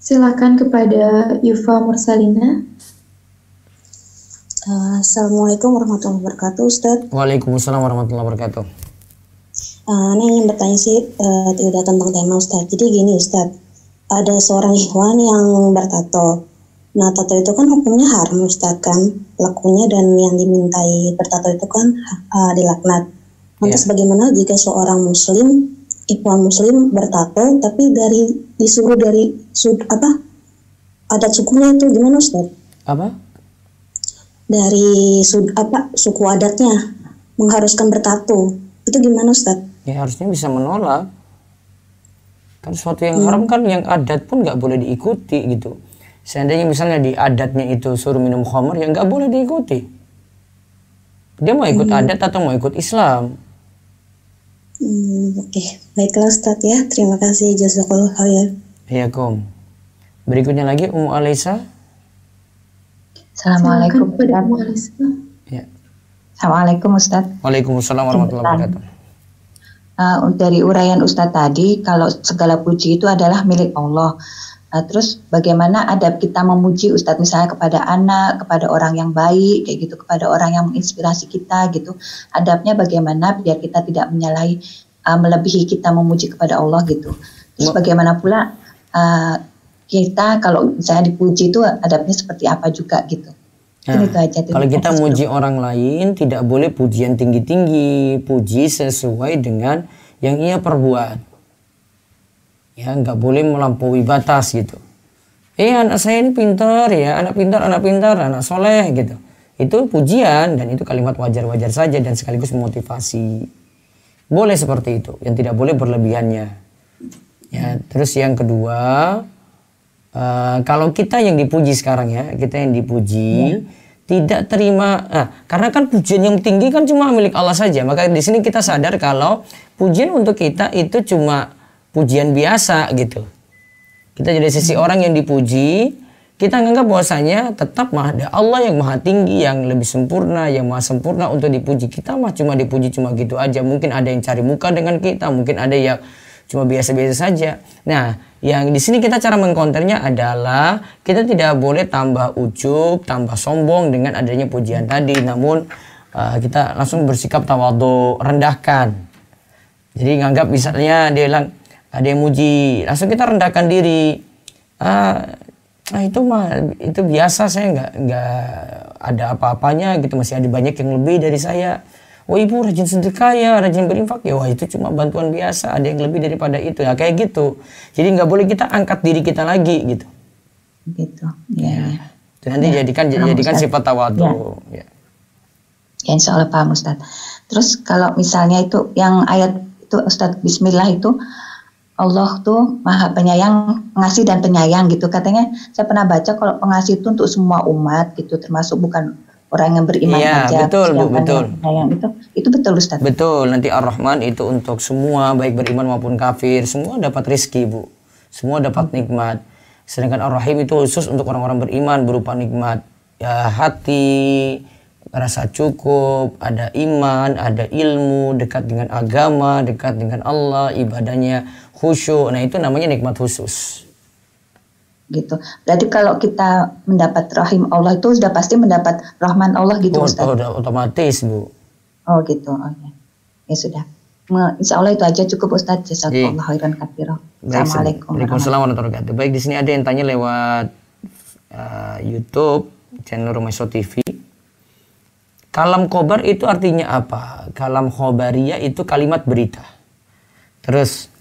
Silakan kepada Yufa Mursalina. Uh, Assalamualaikum warahmatullahi wabarakatuh Ustaz. Waalaikumsalam warahmatullahi wabarakatuh. Uh, ini ingin bertanya sih uh, tidak tentang tema Ustaz. Jadi gini Ustaz, ada seorang ikhwan yang bertato Nah, tato itu kan hukumnya haram Ustaz kan. Lakunya dan yang dimintai bertato itu kan uh, dilaknat. Lantas yeah. bagaimana jika seorang muslim, ikhwan muslim bertato tapi dari disuruh dari sud apa? Adat sukunya itu gimana Ustaz? Apa? Dari sud apa suku adatnya mengharuskan bertato. Itu gimana Ustaz? Ya harusnya bisa menolak. Kan suatu yang hmm. haram kan yang adat pun nggak boleh diikuti gitu Seandainya misalnya di adatnya itu suruh minum khamr ya nggak boleh diikuti. Dia mau ikut hmm. adat atau mau ikut Islam. Hmm, Oke, okay. baiklah Ustaz ya. Terima kasih jazakallah Khair. ya Kom. Berikutnya lagi Ummu Alisa. Assalamualaikum. Alisa. Ya. Assalamualaikum Ustaz. Waalaikumsalam warahmatullahi wabarakatuh. Uh, dari urayan Ustadz tadi, kalau segala puji itu adalah milik Allah. Eh, terus bagaimana adab kita memuji Ustadz misalnya kepada anak, kepada orang yang baik, kayak gitu, kepada orang yang menginspirasi kita gitu. Adabnya bagaimana biar kita tidak menyalahi, uh, melebihi kita memuji kepada Allah gitu. Terus bagaimana pula uh, kita kalau misalnya dipuji itu adabnya seperti apa juga gitu. Nah, itu aja, itu kalau kita muji sebelum. orang lain tidak boleh pujian tinggi-tinggi, puji sesuai dengan yang ia perbuat ya nggak boleh melampaui batas gitu eh anak saya ini pintar ya anak pintar anak pintar anak soleh gitu itu pujian dan itu kalimat wajar-wajar saja dan sekaligus motivasi boleh seperti itu yang tidak boleh berlebihannya ya terus yang kedua uh, kalau kita yang dipuji sekarang ya kita yang dipuji ya. tidak terima nah, karena kan pujian yang tinggi kan cuma milik Allah saja maka di sini kita sadar kalau pujian untuk kita itu cuma pujian biasa gitu. Kita jadi sisi hmm. orang yang dipuji, kita nganggap bahwasanya tetap mah ada Allah yang maha tinggi, yang lebih sempurna, yang maha sempurna untuk dipuji. Kita mah cuma dipuji cuma gitu aja. Mungkin ada yang cari muka dengan kita, mungkin ada yang cuma biasa-biasa saja. Nah, yang di sini kita cara mengkonternya adalah kita tidak boleh tambah ujub, tambah sombong dengan adanya pujian tadi. Namun eh, kita langsung bersikap tawadu, rendahkan. Jadi nganggap misalnya dia bilang, ada yang muji langsung kita rendahkan diri ah, ah itu mah itu biasa saya nggak nggak ada apa-apanya gitu masih ada banyak yang lebih dari saya wah oh, ibu rajin sedekah ya rajin berinfak ya wah itu cuma bantuan biasa ada yang lebih daripada itu ya kayak gitu jadi nggak boleh kita angkat diri kita lagi gitu gitu ya, ya. ya. nanti ya. jadikan jadikan Ustaz. sifat tawadu ya. ya. ya insya Allah Pak Ustaz terus kalau misalnya itu yang ayat itu Ustadz Bismillah itu Allah tuh maha penyayang, pengasih dan penyayang gitu. Katanya saya pernah baca kalau pengasih itu untuk semua umat gitu, termasuk bukan orang yang beriman ya, aja. betul, bu, kan betul. Yang itu, itu betul Ustaz. Betul, nanti Ar-Rahman itu untuk semua, baik beriman maupun kafir, semua dapat rizki Bu. Semua dapat hmm. nikmat. Sedangkan Ar-Rahim itu khusus untuk orang-orang beriman berupa nikmat ya, hati, rasa cukup, ada iman, ada ilmu, dekat dengan agama, dekat dengan Allah, ibadahnya khusyuk. Nah, itu namanya nikmat khusus. Gitu. Berarti kalau kita mendapat rahim Allah itu sudah pasti mendapat rahman Allah gitu oh, Ustaz. Oh, otomatis, Bu. Oh, gitu. Oh, ya. ya sudah. Insya Allah itu aja cukup Ustaz. Jazakallah iya. khairan Assalamualaikum. Waalaikumsalam warahmatullahi wabarakatuh. Baik, di sini ada yang tanya lewat uh, YouTube channel Rumeso TV. Kalam kobar itu artinya apa? Kalam khobariyah itu kalimat berita. Terus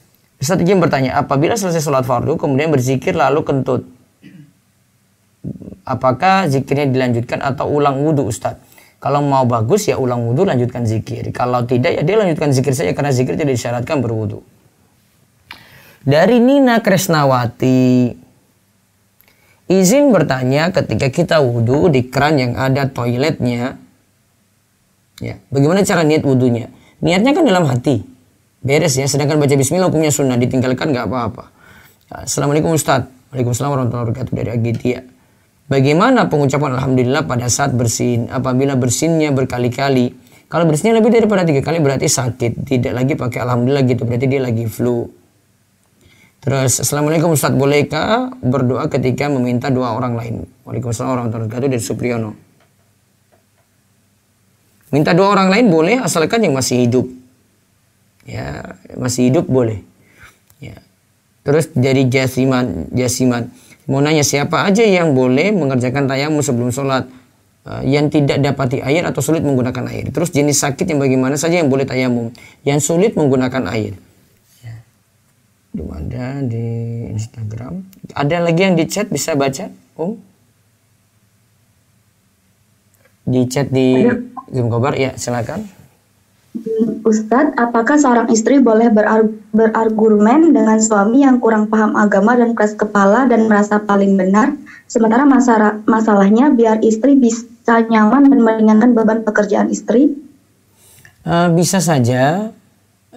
Ustaz Jim bertanya, apabila selesai sholat fardu kemudian berzikir lalu kentut, apakah zikirnya dilanjutkan atau ulang wudhu Ustaz? Kalau mau bagus ya ulang wudhu lanjutkan zikir. Kalau tidak ya dia lanjutkan zikir saja karena zikir tidak disyaratkan berwudhu. Dari Nina Kresnawati, izin bertanya ketika kita wudhu di keran yang ada toiletnya, ya bagaimana cara niat wudhunya? Niatnya kan dalam hati beres ya sedangkan baca bismillah hukumnya sunnah ditinggalkan nggak apa-apa nah, assalamualaikum ustadz waalaikumsalam warahmatullahi wabarakatuh dari Agitia ya. bagaimana pengucapan alhamdulillah pada saat bersin apabila bersinnya berkali-kali kalau bersinnya lebih daripada tiga kali berarti sakit tidak lagi pakai alhamdulillah gitu berarti dia lagi flu Terus, Assalamualaikum Ustadz, bolehkah berdoa ketika meminta dua orang lain? Waalaikumsalam warahmatullahi wabarakatuh dari Supriyono. Minta dua orang lain boleh asalkan yang masih hidup ya masih hidup boleh ya terus dari jasiman jasiman mau nanya siapa aja yang boleh mengerjakan tayamum sebelum sholat eh, yang tidak dapati air atau sulit menggunakan air terus jenis sakit yang bagaimana saja yang boleh tayamum yang sulit menggunakan air ya. belum ada di Instagram ada lagi yang di chat bisa baca Om di chat di Zoom Kobar ya silakan Ustadz, apakah seorang istri boleh berar berargumen dengan suami yang kurang paham agama dan keras kepala dan merasa paling benar? Sementara masalah masalahnya biar istri bisa nyaman dan meringankan beban pekerjaan istri? Uh, bisa saja,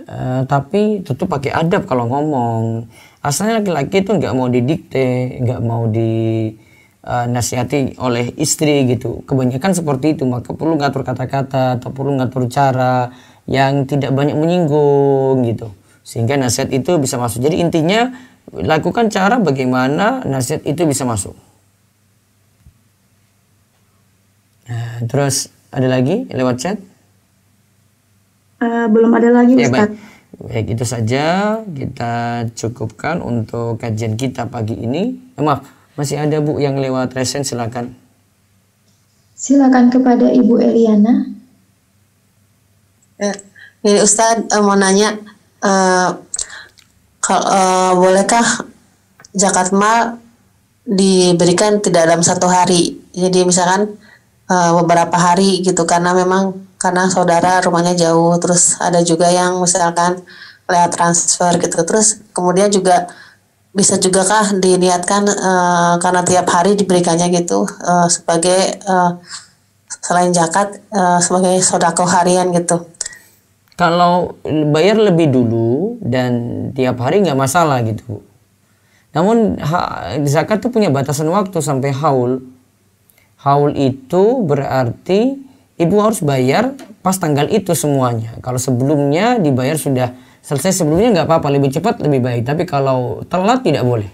uh, tapi tentu pakai adab kalau ngomong. Asalnya laki-laki itu nggak mau didikte, nggak mau di eh, nasihati oleh istri gitu. Kebanyakan seperti itu, maka perlu ngatur kata-kata atau perlu ngatur cara yang tidak banyak menyinggung gitu sehingga nasihat itu bisa masuk jadi intinya lakukan cara bagaimana nasihat itu bisa masuk nah, terus ada lagi lewat chat uh, belum ada lagi ya, Ustaz. Baik. baik itu saja kita cukupkan untuk kajian kita pagi ini eh, maaf masih ada bu yang lewat resen silakan silakan kepada ibu Eliana jadi eh, Ustadz eh, mau nanya, uh, kalau uh, bolehkah zakat mal diberikan tidak dalam satu hari? Jadi misalkan uh, beberapa hari gitu karena memang karena saudara rumahnya jauh, terus ada juga yang misalkan lewat transfer gitu, terus kemudian juga bisa juga kah diniatkan uh, karena tiap hari diberikannya gitu uh, sebagai uh, selain zakat uh, sebagai sodako harian gitu kalau bayar lebih dulu dan tiap hari nggak masalah gitu. Namun ha, zakat tuh punya batasan waktu sampai haul. Haul itu berarti ibu harus bayar pas tanggal itu semuanya. Kalau sebelumnya dibayar sudah selesai sebelumnya nggak apa-apa, lebih cepat lebih baik. Tapi kalau telat tidak boleh.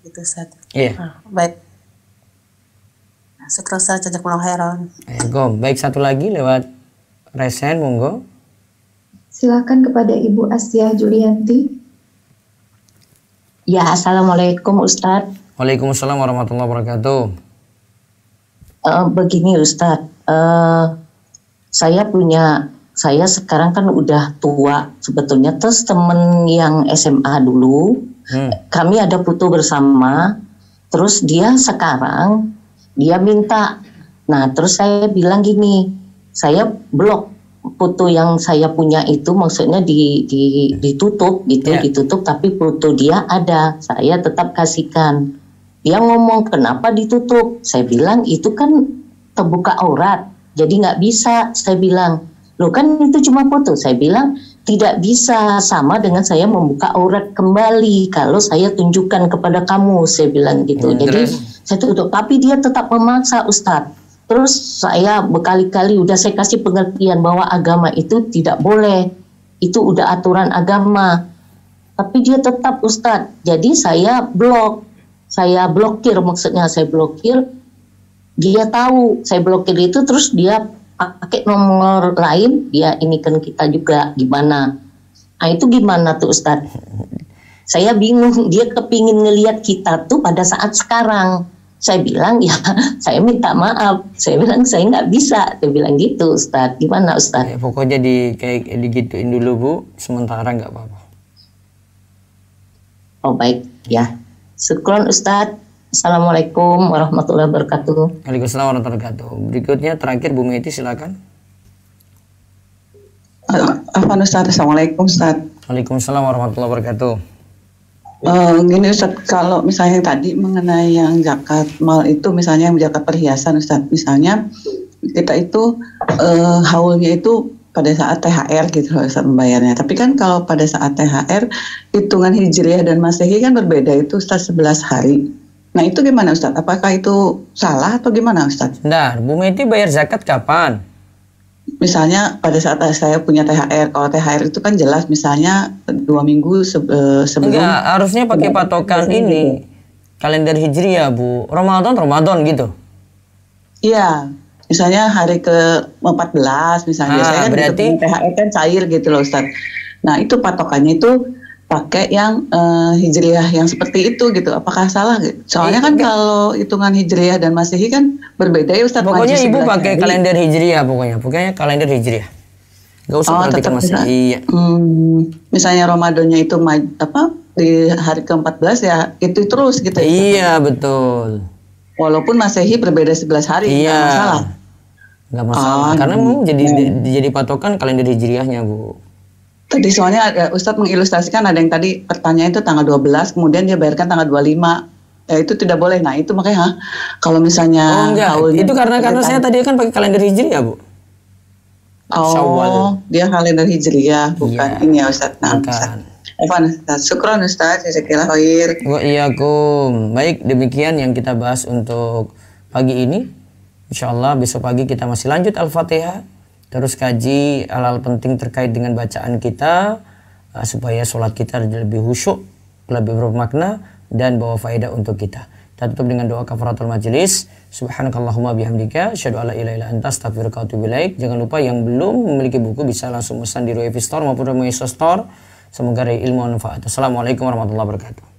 Itu satu. Iya. Yeah. Ah, baik sukrosa cocok heron. Ego. Baik satu lagi lewat resen monggo. Silakan kepada Ibu Asia Julianti. Ya, assalamualaikum Ustadz. Waalaikumsalam warahmatullahi wabarakatuh. Uh, begini Ustadz, uh, saya punya, saya sekarang kan udah tua sebetulnya. Terus temen yang SMA dulu, hmm. kami ada putu bersama. Terus dia sekarang dia minta nah terus saya bilang gini saya blok foto yang saya punya itu maksudnya di, di ditutup gitu yeah. ditutup tapi foto dia ada saya tetap kasihkan dia ngomong kenapa ditutup saya bilang itu kan terbuka aurat jadi nggak bisa saya bilang lo kan itu cuma foto saya bilang tidak bisa sama dengan saya membuka aurat kembali kalau saya tunjukkan kepada kamu saya bilang gitu hmm, jadi terus saya tutup tapi dia tetap memaksa Ustadz terus saya berkali-kali udah saya kasih pengertian bahwa agama itu tidak boleh itu udah aturan agama tapi dia tetap Ustadz jadi saya blok saya blokir maksudnya saya blokir dia tahu saya blokir itu terus dia pakai nomor lain dia ini kan kita juga gimana nah itu gimana tuh Ustadz saya bingung dia kepingin ngelihat kita tuh pada saat sekarang saya bilang ya saya minta maaf saya bilang saya nggak bisa saya bilang gitu Ustadz gimana Ustadz ya, pokoknya di kayak digituin dulu Bu sementara nggak apa-apa oh baik ya syukron Ustadz Assalamualaikum warahmatullahi wabarakatuh Waalaikumsalam warahmatullahi wabarakatuh berikutnya terakhir Bu Meti silakan eh, Apa Ustadz Assalamualaikum Ustadz Waalaikumsalam warahmatullahi wabarakatuh Uh, gini Ustaz, kalau misalnya tadi mengenai yang zakat mal itu misalnya yang zakat perhiasan Ustaz, misalnya kita itu uh, haulnya itu pada saat THR gitu loh Ustaz membayarnya. Tapi kan kalau pada saat THR hitungan Hijriah dan Masehi kan berbeda itu Ustaz 11 hari. Nah itu gimana Ustaz? Apakah itu salah atau gimana Ustaz? Nah, Bu Meti bayar zakat kapan? misalnya pada saat saya punya THR, kalau THR itu kan jelas misalnya dua minggu sebe eh, sebelum. Enggak, harusnya pakai patokan ini gitu. kalender hijriah bu, Ramadan Ramadan gitu. Iya, misalnya hari ke 14 misalnya ah, saya kan berarti THR kan cair gitu loh Ustaz. Nah itu patokannya itu pakai yang uh, hijriah yang seperti itu gitu. Apakah salah Soalnya iya, kan Enggak. kalau hitungan hijriah dan masehi kan berbeda ya Ustaz. Pokoknya Majus ibu pakai kalender hijriah pokoknya. Pokoknya kalender hijriah. Gak usah oh, masih masehi. Iya. Hmm, misalnya Ramadannya itu apa di hari ke-14 ya itu terus gitu. Ya, iya, betul. Walaupun masehi berbeda 11 hari iya. Gak masalah. Gak masalah. Oh, Karena mau jadi iya. jadi patokan kalender hijriahnya, Bu. Tadi soalnya ada, Ustadz mengilustrasikan ada yang tadi pertanyaan itu tanggal 12, kemudian dia bayarkan tanggal 25. Ya, itu tidak boleh. Nah itu makanya ha, kalau misalnya oh, enggak. Haulnya, itu karena karena saya tadi kan pakai kalender ya, bu. Oh, Syawal. dia kalender ya, bukan yeah. ini ya Ustadz. Nah, bukan. Evan Ustaz. Ustaz, khair. Oh, iya, Baik, demikian yang kita bahas untuk pagi ini. Insya Allah besok pagi kita masih lanjut Al-Fatihah terus kaji hal-hal penting terkait dengan bacaan kita uh, supaya sholat kita lebih khusyuk, lebih bermakna dan bawa faedah untuk kita. Kita tutup dengan doa kafaratul majelis. Subhanakallahumma bihamdika syadu ala ila ila anta astaghfiruka wa Jangan lupa yang belum memiliki buku bisa langsung pesan di Roevi Store maupun Roevi Store. Semoga ada ilmu manfaat. Assalamualaikum warahmatullahi wabarakatuh.